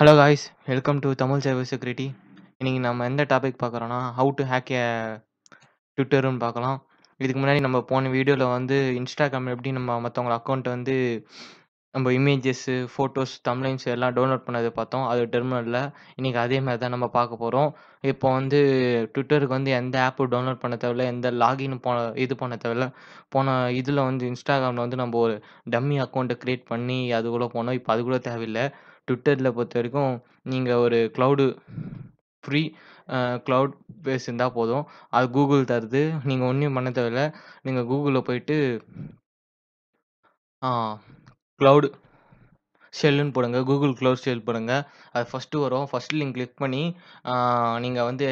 Hello guys welcome to Tamil cyber security இன்றைக்கி நம்ம எந்த டாபிக் பார்க்குறோன்னா ஹவு டு ஹேக் ஏ ட்விட்டருன்னு பார்க்கலாம் இதுக்கு முன்னாடி நம்ம போன வீடியோவில் வந்து இன்ஸ்டாகிராம் எப்படி நம்ம மற்றவங்க அக்கௌண்ட்டை வந்து நம்ம இமேஜஸ்ஸு ஃபோட்டோஸ் தம்லைன்ஸ் எல்லாம் டவுன்லோட் பண்ணதை பார்த்தோம் அது டெர்மினலில் இன்றைக்கி அதே மாதிரி தான் நம்ம பார்க்க போகிறோம் இப்போ வந்து ட்விட்டருக்கு வந்து எந்த ஆப்பு டவுன்லோட் பண்ண தேவையில்ல எந்த லாகின் போன இது பண்ண தேவையில்ல போன இதில் வந்து இன்ஸ்டாகிராமில் வந்து நம்ம ஒரு டம்மி அக்கௌண்ட்டை க்ரியேட் பண்ணி அது கூட போனோம் இப்போ அது கூட தேவையில்லை ட்விட்டரில் பொறுத்த வரைக்கும் நீங்கள் ஒரு க்ளவுடு ஃப்ரீ க்ளவுட் பேஸ் இருந்தால் போதும் அது கூகுள் தருது நீங்கள் ஒன்றும் பண்ண தேவையில்ல நீங்கள் கூகுளில் போயிட்டு க்ளவுடு ஷெல்லுன்னு போடுங்க கூகுள் க்ளோஸ் ஷெல் போடுங்க அது ஃபஸ்ட்டு வரும் ஃபஸ்ட் லிங்க் கிளிக் பண்ணி நீங்கள் வந்து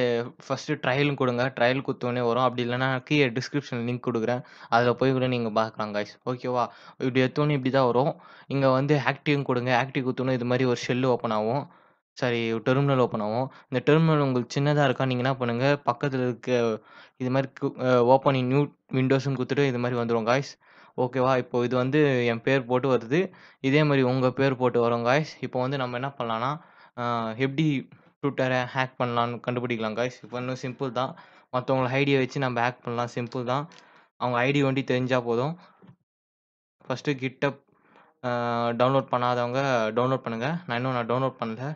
ஃபஸ்ட்டு ட்ரையலும் கொடுங்க ட்ரையல் கொடுத்தோடனே வரும் அப்படி இல்லைனா கீழே டிஸ்கிரிப்ஷன் லிங்க் கொடுக்குறேன் அதில் போய் கூட நீங்கள் பார்க்கலாம் காய்ஸ் ஓகேவா இப்படி எத்தோடனே இப்படி தான் வரும் இங்கே வந்து ஆக்டிவும் கொடுங்க ஆக்டிவ் கொடுத்தோன்னே இது மாதிரி ஒரு ஷெல்லு ஓப்பன் ஆகும் சாரி டெர்மினல் ஓப்பன் ஆகும் இந்த டெர்மினல் உங்களுக்கு சின்னதாக இருக்கா நீங்கள் என்ன பண்ணுங்கள் பக்கத்தில் இருக்க இது மாதிரி ஓப்பன் நியூ விண்டோஸ்ன்னு கொடுத்துட்டு இது மாதிரி வந்துடும் காய்ஸ் ஓகேவா இப்போ இது வந்து என் பேர் போட்டு வருது இதே மாதிரி உங்கள் பேர் போட்டு வரும் காய்ஸ் இப்போ வந்து நம்ம என்ன பண்ணலான்னா எப்படி ட்விட்டரை ஹேக் பண்ணலான்னு கண்டுபிடிக்கலாம் காய்ஸ் இப்போ இன்னும் சிம்பிள் தான் மற்றவங்கள ஐடியை வச்சு நம்ம ஹேக் பண்ணலாம் சிம்பிள் தான் அவங்க ஐடி வண்டி தெரிஞ்சால் போதும் ஃபஸ்ட்டு கிட்டப் டவுன்லோட் பண்ணாதவங்க டவுன்லோட் பண்ணுங்கள் நான் இன்னும் நான் டவுன்லோட் பண்ணல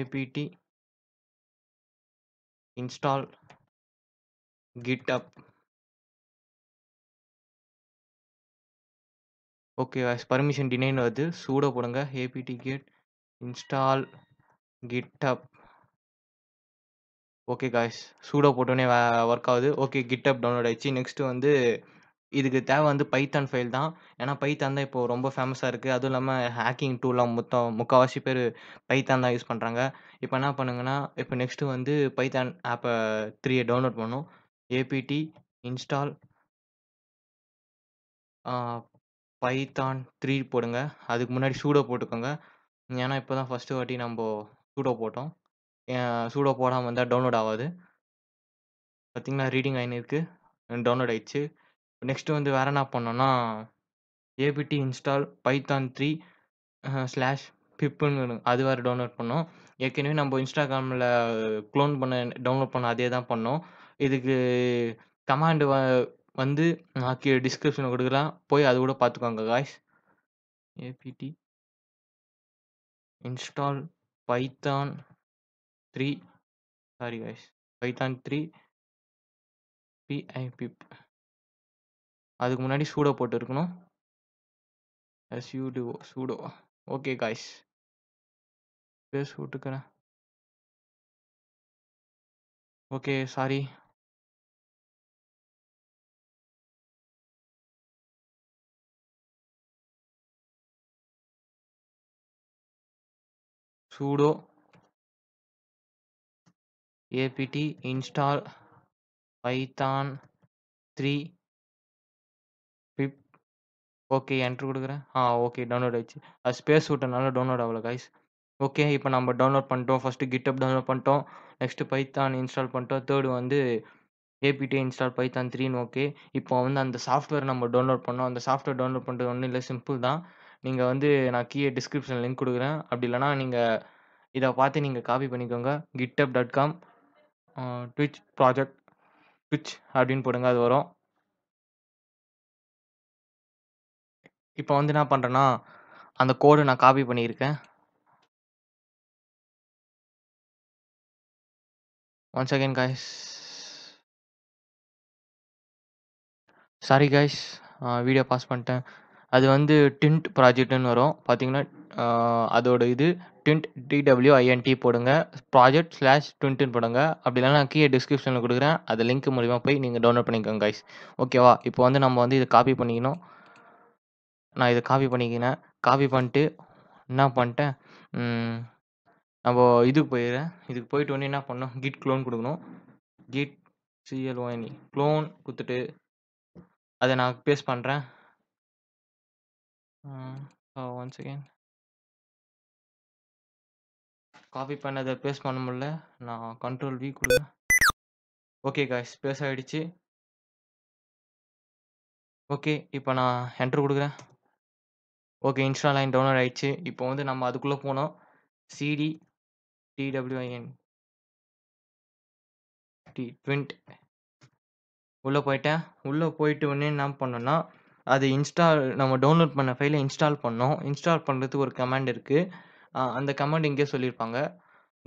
ஏபிடி இன்ஸ்டால் கிட்டப் ஓகே வாய்ஸ் பர்மிஷன் டினைன் வருது சூடோ போடுங்க ஏபிடி கேட் இன்ஸ்டால் கிட்டப் ஓகே காய்ஸ் சூடோ போட்டோன்னே ஒர்க் ஆகுது ஓகே கிட்டப் டவுன்லோட் ஆயிடுச்சு நெக்ஸ்ட்டு வந்து இதுக்கு தேவை வந்து பைத்தான் ஃபைல் தான் ஏன்னா பைத்தான் தான் இப்போது ரொம்ப ஃபேமஸாக இருக்குது அதுவும் இல்லாமல் ஹேக்கிங் டூலாம் மொத்தம் முக்கால்வாசி பேர் பைத்தான் தான் யூஸ் பண்ணுறாங்க இப்போ என்ன பண்ணுங்கன்னா இப்போ நெக்ஸ்ட்டு வந்து பைத்தான் ஆப்பை த்ரீயை டவுன்லோட் பண்ணும் ஏபிடி இன்ஸ்டால் பைத்தான் த்ரீ போடுங்க அதுக்கு முன்னாடி சூடோ போட்டுக்கோங்க ஏன்னா இப்போ தான் ஃபஸ்ட்டு வாட்டி நம்ம சூடோ போட்டோம் சூடோ போடாமல் வந்தால் டவுன்லோட் ஆகாது பார்த்திங்கன்னா ரீடிங் ஆயின் இருக்குது டவுன்லோட் ஆயிடுச்சு நெக்ஸ்ட்டு வந்து வேறு என்ன பண்ணோன்னா APT install Python three slash பிப்புன்னு அது வேறு டவுன்லோட் பண்ணோம் ஏற்கனவே நம்ம இன்ஸ்டாகிராமில் க்ளோன் பண்ண டவுன்லோட் பண்ண அதே தான் பண்ணோம் இதுக்கு கமாண்டு வந்து நான் கீழே டிஸ்கிரிப்ஷனில் கொடுக்குறேன் போய் அது கூட பார்த்துக்கோங்க guys APT install Python three sorry guys Python three PIP அதுக்கு முன்னாடி சூடோ போட்டு இருக்கணும் SUDO sudo okay guys space விட்டுக்கிறேன் okay sorry sudo apt install python 3 pip okay enter கொடுக்குறேன் ஆ ஓகே டவுன்லோட் ஆயிடுச்சு அது ஸ்பேஸ் விட்டனால டவுன்லோட் ஆகல கைஸ் ஓகே இப்போ நம்ம டவுன்லோட் பண்ணிட்டோம் ஃபஸ்ட்டு கிட்டப் டவுன்லோட் பண்ணிட்டோம் நெக்ஸ்ட்டு பைத்தான் இன்ஸ்டால் பண்ணிட்டோம் தேர்டு வந்து ஏபிடி இன்ஸ்டால் பைத்தான் த்ரீன்னு ஓகே இப்போ வந்து அந்த சாஃப்ட்வேர் நம்ம டவுன்லோட் பண்ணோம் அந்த சாஃப்ட்வேர் டவுன்லோட் பண்ணுறது ஒன்றும் இல்லை சிம்பிள் தான் நீங்கள் வந்து நான் கீழே டிஸ்கிரிப்ஷன் லிங்க் கொடுக்குறேன் அப்படி இல்லைனா நீங்கள் இதை பார்த்து நீங்கள் காப்பி பண்ணிக்கோங்க. GitHub dot com twitch project twitch அப்படின்னு போடுங்க அது வரும். இப்போ வந்து என்ன பண்ணுறேன்னா அந்த கோடு நான் காப்பி பண்ணியிருக்கேன். Once again guys sorry guys video pause பண்ணிட்டேன் அது வந்து டின்ட் ப்ராஜெக்ட்னு வரும் பார்த்தீங்கன்னா அதோட இது டின்ட் டிடபிள்யூஐஎன்டி போடுங்க ப்ராஜெக்ட் ஸ்லாஷ் டுவெண்ட்டுன்னு போடுங்க அப்படி நான் கீழே டிஸ்கிரிப்ஷனில் கொடுக்குறேன் அது லிங்க் மூலிமா போய் நீங்கள் டவுன்லோட் பண்ணிக்கோங்க கைஸ் ஓகேவா இப்போ வந்து நம்ம வந்து இதை காப்பி பண்ணிக்கணும் நான் இதை காப்பி பண்ணிக்கினேன் காப்பி பண்ணிட்டு என்ன பண்ணிட்டேன் நம்ம இதுக்கு போயிடுறேன் இதுக்கு போயிட்டு வந்து என்ன பண்ணோம் கிட் க்ளோன் கொடுக்கணும் கிட் சிஎல்ஓஎன்இ க்ளோன் கொடுத்துட்டு அதை நான் பேஸ்ட் பண்ணுறேன் Mm. Oh, once again. Copy பண்ணத பேஸ் பண்ண முடியல. நான் கண்ட்ரோல் வி குடுங்க. ஓகே காய்ஸ் பேஸ் ஆயிடுச்சு. ஓகே இப்போ நான் என்ட்ரு கொடுக்குறேன். ஓகே இன்ஸ்டா லைன் டவுன்லோட் ஆயிடுச்சு. இப்போ வந்து நம்ம அதுக்குள்ளே போனோம். சிடி டிடபிள்யூஐஎன் டி ட்வின்ட் உள்ளே போயிட்டேன் உள்ளே போயிட்டு உடனே என்ன பண்ணோன்னா அது இன்ஸ்டால் நம்ம டவுன்லோட் பண்ண ஃபைலை இன்ஸ்டால் பண்ணோம் இன்ஸ்டால் பண்ணுறதுக்கு ஒரு கமாண்ட் இருக்குது அந்த கமாண்ட் இங்கே சொல்லியிருப்பாங்க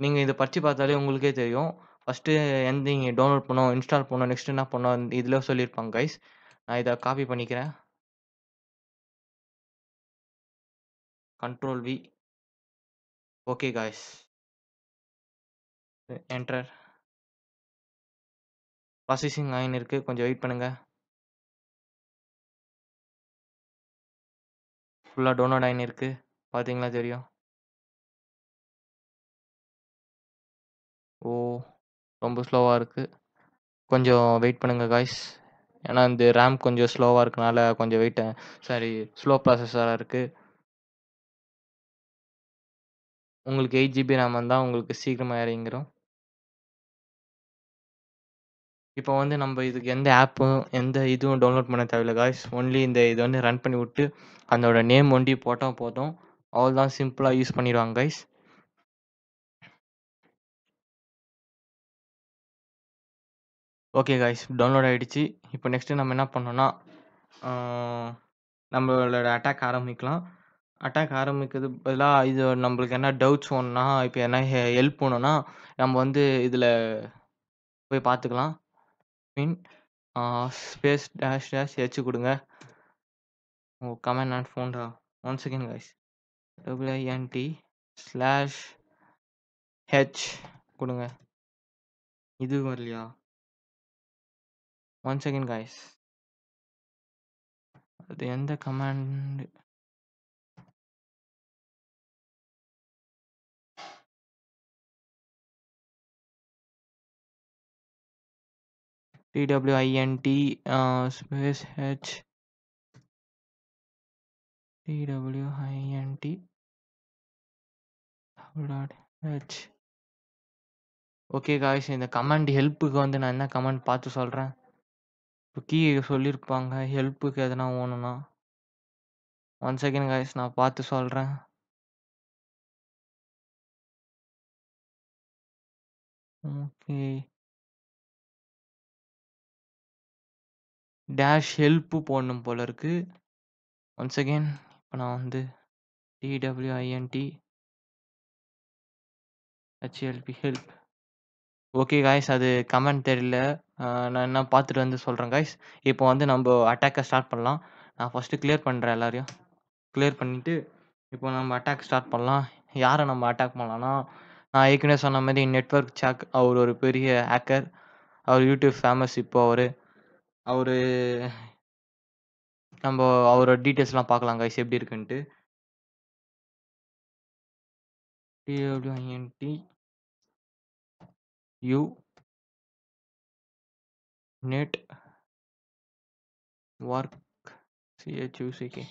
நீங்கள் இதை பற்றி பார்த்தாலே உங்களுக்கே தெரியும் ஃபஸ்ட்டு எந்த இங்கே டவுன்லோட் பண்ணோம் இன்ஸ்டால் பண்ணோம் நெக்ஸ்ட் என்ன பண்ணோம் இதில் சொல்லியிருப்பாங்க கைஸ் நான் இதை காப்பி பண்ணிக்கிறேன் control V okay guys enter processing ஆயின் இருக்குது கொஞ்சம் வெயிட் பண்ணுங்கள் ஃபுல்லாக டோனோடைன் இருக்கு. பார்த்தீங்களா தெரியும். ஓ! ரொம்ப ஸ்லோவாக இருக்கு. கொஞ்சம் வெயிட் பண்ணுங்க காய்ஸ். ஏன்னா, இந்த ரேம் கொஞ்சம் ஸ்லோவாக இருக்கனால கொஞ்சம் வெயிட் சாரி ஸ்லோ ப்ராசஸராக இருக்கு. உங்களுக்கு எயிட் ஜிபி ரேம் வந்தால் உங்களுக்கு சீக்கிரமாக இறங்கிரும். இப்போ வந்து நம்ம இதுக்கு எந்த ஆப்பும் எந்த இதுவும் டவுன்லோட் பண்ண தேவையில்ல காய்ஸ் ஒன்லி இந்த இது வந்து ரன் பண்ணி விட்டு அதோட நேம் ஒண்டி போட்டால் போதும் அவள் தான் சிம்பிளாக யூஸ் பண்ணிடுவாங்க கைஸ் ஓகே காய்ஸ் டவுன்லோட் ஆகிடுச்சு இப்போ நெக்ஸ்ட்டு நம்ம என்ன பண்ணோன்னா நம்மளோட அட்டாக் ஆரம்பிக்கலாம் அட்டாக் ஆரம்பிக்கிறது பதிலாக இது நம்மளுக்கு என்ன டவுட்ஸ் ஒன்றுனா இப்போ என்ன ஹெல்ப் பண்ணோன்னா நம்ம வந்து இதில் போய் பார்த்துக்கலாம் பின் ஸ்பேஸ் டேஷ் டேஷ் ஹெச் கொடுங்க ஓ கமெண்ட் நாட் ஃபோன்டா one second guys W I N T slash H கொடுங்க இது வரலையா ஒன் செகண்ட் கைஸ் அது எந்த command TWINT uh, space H TWINT dot H okay guys இந்த கமெண்ட் ஹெல்ப்புக்கு வந்து நான் என்ன கமெண்ட் பார்த்து சொல்கிறேன் இப்போ கீ சொல்லியிருப்பாங்க ஹெல்ப்புக்கு எதனா ஓணும்னா ஒன் செகண்ட் காய்ஸ் நான் பார்த்து சொல்கிறேன் ஓகே டேஷ் ஹெல்ப்பு போடணும் போல இருக்கு ஒன்ஸ் அகெயின் இப்போ நான் வந்து T W I N T H L P help okay guys அது கமெண்ட் தெரியல நான் என்ன பார்த்துட்டு வந்து சொல்கிறேன் காய்ஸ் இப்போ வந்து நம்ம அட்டாக்கை ஸ்டார்ட் பண்ணலாம் நான் ஃபஸ்ட்டு கிளியர் பண்ணுறேன் எல்லாரையும் கிளியர் பண்ணிவிட்டு இப்போ நம்ம அட்டாக் ஸ்டார்ட் பண்ணலாம் யாரை நம்ம அட்டாக் பண்ணலாம்னா நான் ஏற்கனவே சொன்ன மாதிரி நெட்ஒர்க் சாக் அவர் ஒரு பெரிய ஹேக்கர் அவர் யூடியூப் ஃபேமஸ் இப்போ அவர் அவரு நம்ம அவரோட டீட்டெயில்ஸ்லாம் பார்க்கலாம் கைஸ் எப்படி இருக்குன்ட்டு. U network C H U C K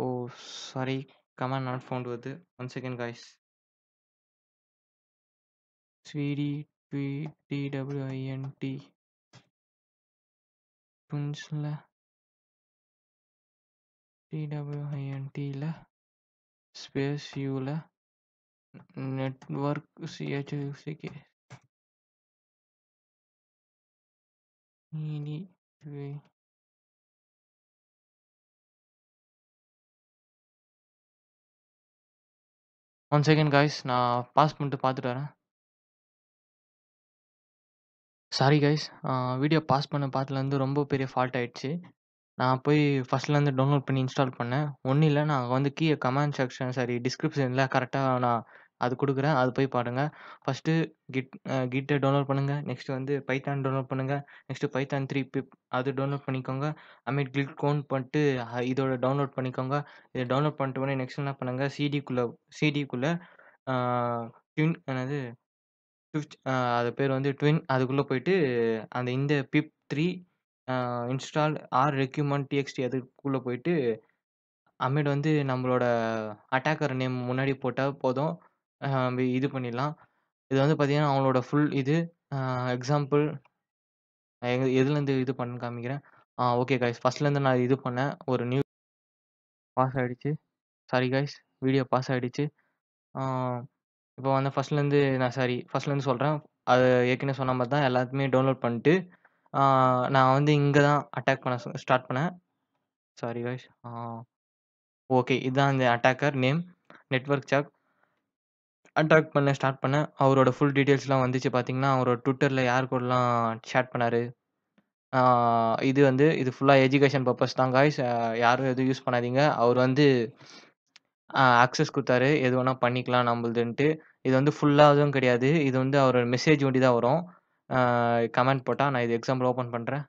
oh sorry command not found வருது ஒன் செகண்ட் காய்ஸ் ஸ்வீடி டிடபிள்யூஐஎன்டி ல space ஸ்பேஸ் யூவில் network CHUCK இனி ஒன் செகண்ட் காய்ஸ் நான் பாஸ் பண்ணிட்டு பார்த்துட்டு வரேன் சாரி கைஸ் வீடியோ பாஸ் பண்ண பார்த்துலேருந்து ரொம்ப பெரிய ஃபால்ட் ஆகிடுச்சு நான் போய் ஃபஸ்ட்லேருந்து டவுன்லோட் பண்ணி இன்ஸ்டால் பண்ணேன் ஒன்றும் இல்லை நான் வந்து கீழே கமெண்ட் செக்ஷன் சாரி டிஸ்கிரிப்ஷனில் கரெக்டாக நான் அது கொடுக்குறேன் அது போய் பாருங்கள் ஃபஸ்ட்டு கிட் கிட்டை டவுன்லோட் பண்ணுங்கள் நெக்ஸ்ட்டு வந்து பைத்தான் டவுன்லோட் பண்ணுங்கள் நெக்ஸ்ட்டு பைத்தான் த்ரீ பிப் அது டவுன்லோட் பண்ணிக்கோங்க அமீட் கிளிக் கோன் பண்ணிட்டு இதோட டவுன்லோட் பண்ணிக்கோங்க இதை டவுன்லோட் பண்ணிட்டு உடனே நெக்ஸ்ட் என்ன பண்ணுங்கள் சிடிக்குள்ளே சிடிக்குள்ளே என்னது ஃபிஃப்த் அது பேர் வந்து ட்வின் அதுக்குள்ளே போயிட்டு அந்த இந்த pip three install R requirement T X T அதுக்குள்ளே போயிட்டு அமிட் வந்து நம்மளோட அட்டாக்கர் நேம் முன்னாடி போட்டால் போதும் இது பண்ணிடலாம் இது வந்து பார்த்திங்கன்னா அவங்களோட ஃபுல் இது எக்ஸாம்பிள் எதுலேருந்து இது பண்ண காமிக்கிறேன் ஓகே காய்ஸ் ஃபஸ்ட்லேருந்து நான் இது பண்ணேன் ஒரு நியூ பாஸ் ஆகிடுச்சு சாரி காய்ஸ் வீடியோ பாஸ் ஆகிடுச்சு இப்போ வந்து ஃபஸ்ட்லேருந்து நான் சாரி ஃபஸ்ட்லேருந்து சொல்கிறேன். அது ஏற்கனவே சொன்ன மாதிரி தான் எல்லாத்தையுமே டவுன்லோட் பண்ணிட்டு, நான் வந்து இங்க தான் அட்டாக் பண்ண ஸ்டார்ட் பண்ணேன். Sorry guys okay. இதுதான் அந்த attacker name. Network check. Attack பண்ண ஸ்டார்ட் பண்ணேன். அவரோட ஃபுல் டீட்டெயில்ஸ்லாம் வந்துச்சு பார்த்தீங்கன்னா, அவரோட ட்விட்டரில் யார் கூடலாம் சேட் பண்ணாரு. இது வந்து இது ஃபுல்லா எஜுகேஷன் பர்பஸ் தான் காய்ஸ். யாரும் எதுவும் யூஸ் பண்ணாதீங்க. அவர் வந்து ஆக்சஸ் கொடுத்தாரு எது வேணால் பண்ணிக்கலாம் நம்மளுதுன்ட்டு இது வந்து ஃபுல்லாகவும் கிடையாது இது வந்து அவர் மெசேஜ் ஒண்டி தான் வரும் கமெண்ட் போட்டால் நான் இது எக்ஸாம்பிள் ஓப்பன் பண்ணுறேன்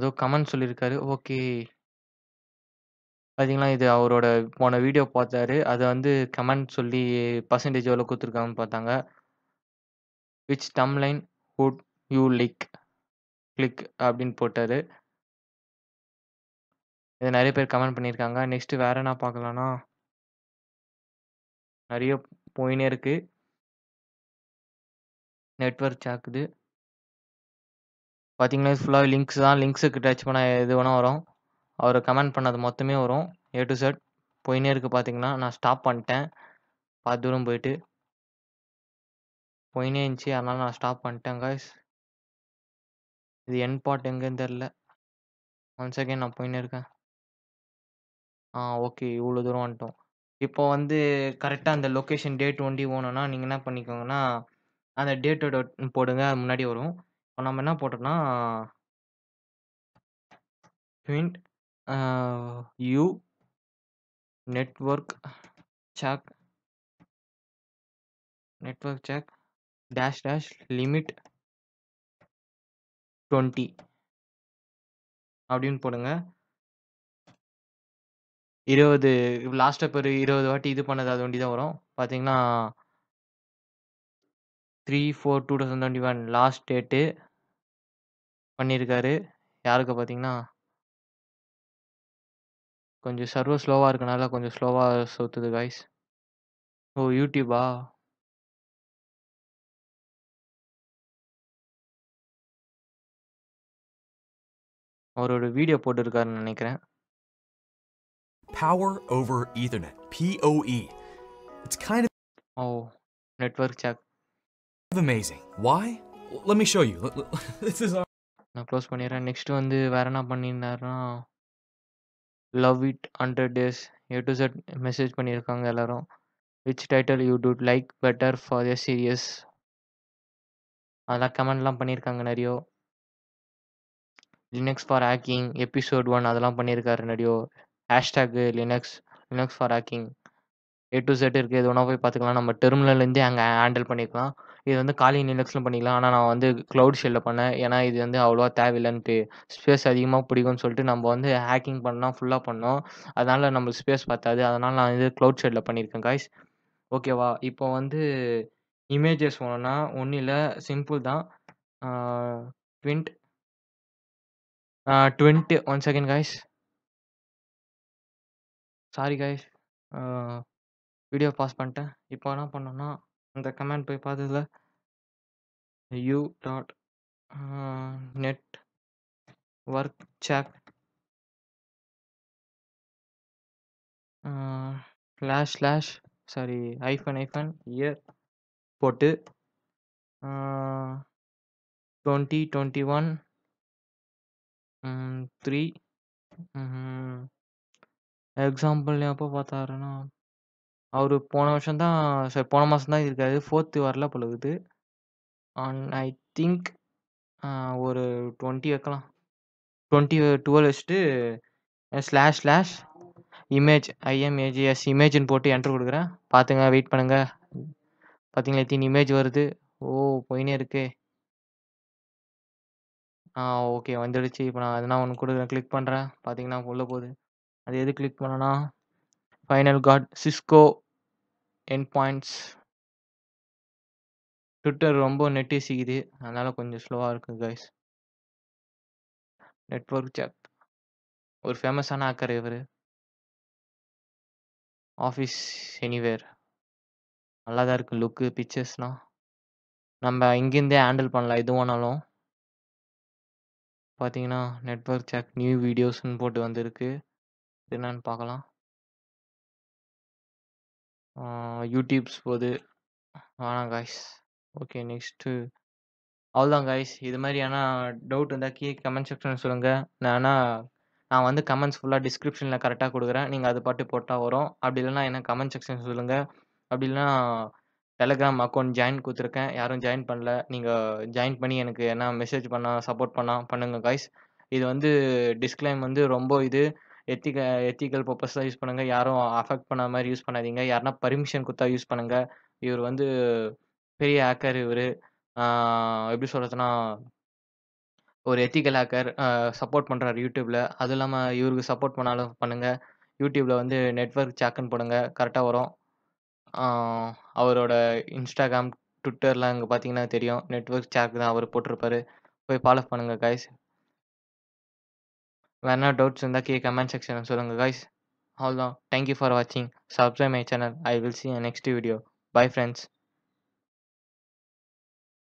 ஏதோ கமெண்ட் சொல்லியிருக்காரு ஓகே பார்த்தீங்களா இது அவரோட போன வீடியோ பார்த்தாரு அதை வந்து கமெண்ட் சொல்லி பர்சன்டேஜ் எவ்வளோ கொடுத்துருக்காங்கன்னு பார்த்தாங்க "which line would you like click" அப்படின்னு போட்டாரு. இது நிறைய பேர் கமெண்ட் பண்ணியிருக்காங்க. நெக்ஸ்ட்டு வேற என்ன பாக்கலான்னா நிறைய போயினே இருக்கு. நெட்வொர்க் சாக்குது பார்த்தீங்கன்னா ஃபுல்லாக லிங்க்ஸ் தான். லிங்க்ஸுக்கு டச் பண்ண எது வேணால் வரும். அவர் கமெண்ட் பண்ணது மொத்தமே வரும் ஏ டு செட் போயினே இருக்குது பார்த்தீங்கன்னா நான் ஸ்டாப் பண்ணிட்டேன் பார்த்து தூரம் போயிட்டு போயினே இருந்துச்சு அதனால் நான் ஸ்டாப் பண்ணிட்டேன் காய்ஸ் இது என் பாட் எங்கேன்னு தெரில ஒன் செகண்ட் நான் போயினே இருக்கேன் ஆ ஓகே இவ்வளோ தூரம் வந்துட்டோம் இப்போ வந்து கரெக்டாக அந்த லொக்கேஷன் டேட் ஒண்டி ஓணுன்னா நீங்கள் என்ன பண்ணிக்கோங்கன்னா அந்த டேட்டோட போடுங்க முன்னாடி வரும் இப்போ நம்ம என்ன போட்டோம்னா Twint uh, u network check network dash dash limit limit அப்படின்னு போடுங்க இருபது லாஸ்ட்டாக இப்போ இருபது வாட்டி இது பண்ணது அது வண்டி தான் வரும் பார்த்தீங்கன்னா three four two thousand twenty one last date பண்ணியிருக்காரு யாருக்கு பார்த்தீங்கன்னா கொஞ்சம் சர்வர் ஸ்லோவாக இருக்கனால கொஞ்சம் ஸ்லோவாக சுற்றுது கைஸ் ஓ யூடியூபா அவரோட வீடியோ போட்டிருக்காருன்னு நினைக்கிறேன் Power over Ethernet, PoE. It's kind of network network check. Amazing. Why? Let me show you. This is our. நான் க்ளோஸ் பண்ணிடுறேன் நெக்ஸ்ட் வந்து வேற என்ன பண்ணியிருந்தாருன்னா love it hundred days A to Z message பண்ணியிருக்காங்க எல்லோரும் which title you dude like better for a series அதெல்லாம் கமெண்ட்லாம் பண்ணியிருக்காங்க நிறையோ Linux for hacking episode one அதெல்லாம் பண்ணியிருக்காரு நிறையோ hashtag Linux Linux for hacking A to Z இருக்குது இது ஒன்றா போய் பார்த்துக்கலாம் நம்ம டெர்மினல்லேருந்தே அங்கே ஹேண்டில் பண்ணிக்கலாம் இது வந்து காலி லினக்ஸில் பண்ணிக்கலாம் ஆனால் நான் வந்து க்ளவுட் ஷெல்லில் பண்ணேன் ஏன்னா இது வந்து அவ்வளோவா தேவையில்லைன்ட்டு ஸ்பேஸ் அதிகமாக பிடிக்கும்னு சொல்லிட்டு நம்ம வந்து ஹேக்கிங் பண்ணால் ஃபுல்லாக பண்ணோம் அதனால் நம்ம ஸ்பேஸ் பார்த்தாது அதனால் நான் இது க்ளவுட் ஷெட்டில் பண்ணியிருக்கேன் காய்ஸ் ஓகேவா இப்போ வந்து இமேஜஸ் போனோன்னா ஒன்றும் இல்லை சிம்பிள் தான் Twint twenty one second guys sorry guys video pause பண்ணிட்டேன் இப்போ என்ன பண்ணோன்னா அந்த கமெண்ட் போய் பார்த்ததுல U dot network check slash slash sorry hyphen hyphen year போட்டு twenty twenty one three example எப்போ பார்த்தாருன்னா அவரு போன வருஷம் தான் சாரி போன மாதம் தான் இருக்காரு ஃபோர்த்து வரல போல இருக்குது ஐ திங்க் ஒரு டுவெண்ட்டி வைக்கலாம் டுவெண்ட்டி டுவெல் வச்சுட்டு ஸ்லாஷ் ஸ்லாஷ் இமேஜ் ஐஎம்ஏஜிஎஸ் இமேஜ்னு போட்டு என்ட்ரு கொடுக்குறேன் பார்த்துங்க வெயிட் பண்ணுங்கள் பார்த்தீங்களா தீன் இமேஜ் வருது ஓ போயினே இருக்கே ஆ ஓகே வந்துடுச்சு இப்போ நான் அதனால் ஒன்று கொடுக்குறேன் கிளிக் பண்ணுறேன் பார்த்தீங்கன்னா உள்ளே போகுது அது எது கிளிக் பண்ணனா final got Cisco endpoints Twitter ரொம்ப நெட் அதனால் கொஞ்சம் ஸ்லோவாக இருக்குது கைஸ் நெட்ஒர்க் ஜாக் ஒரு ஃபேமஸான ஆக்கர் இவர் ஆஃபீஸ் எனிவேர் நல்லா தான் இருக்குது லுக்கு பிக்சர்ஸ்லாம் நம்ம இங்கேருந்தே ஹேண்டில் பண்ணலாம் எது வேணாலும் பார்த்தீங்கன்னா நெட்ஒர்க் சேக் நியூ வீடியோஸ்னு போட்டு வந்திருக்கு என்னன்னு பார்க்கலாம் யூடியூப்ஸ் போகுது ஆனால் காய்ஸ் ஓகே நெக்ஸ்ட்டு அவ்வளோதான் காய்ஸ் இது மாதிரி ஆனால் டவுட் இருந்தால் கீ கமெண்ட் செக்ஷனில் சொல்லுங்கள் நான் ஆனால் நான் வந்து கமெண்ட்ஸ் ஃபுல்லாக டிஸ்கிரிப்ஷனில் கரெக்டாக கொடுக்குறேன் நீங்கள் அது பாட்டு போட்டால் வரும் அப்படி இல்லைனா என்ன கமெண்ட் செக்ஷன் சொல்லுங்கள் அப்படி இல்லைனா டெலகிராம் அக்கௌண்ட் ஜாயின் கொடுத்துருக்கேன் யாரும் ஜாயின் பண்ணல நீங்கள் ஜாயின் பண்ணி எனக்கு என்ன மெசேஜ் பண்ணால் சப்போர்ட் பண்ணால் பண்ணுங்கள் காய்ஸ் இது வந்து டிஸ்க்ளைம் வந்து ரொம்ப இது எத்திக எத்திக்கல் பர்பஸ் யூஸ் பண்ணுங்கள் யாரும் அஃபெக்ட் பண்ண மாதிரி யூஸ் பண்ணாதீங்க யாருனா பர்மிஷன் கொடுத்தா யூஸ் பண்ணுங்கள் இவர் வந்து பெரிய ஹேக்கர் இவர் எப்படி சொல்கிறதுனா ஒரு எத்திக்கல் ஹேக்கர் சப்போர்ட் பண்ணுறாரு யூடியூப்பில் அதுவும் இல்லாமல் இவருக்கு சப்போர்ட் பண்ணாலும் பண்ணுங்கள் யூடியூப்பில் வந்து நெட்ஒர்க் சேக்குன்னு போடுங்க கரெக்டாக வரும் அவரோட இன்ஸ்டாகிராம் ட்விட்டர்லாம் இங்கே பார்த்தீங்கன்னா தெரியும் நெட்ஒர்க் சாக் தான் அவர் போட்டிருப்பாரு போய் ஃபாலோ பண்ணுங்கள் கைஸ் வேறு டவுட்ஸ் இருந்தால் கே கமெண்ட் செக்ஷனில் சொல்லுங்கள் கைஸ் அவ்வளோதான் தேங்க்யூ ஃபார் வாட்சிங் subscribe my channel I will see next video bye friends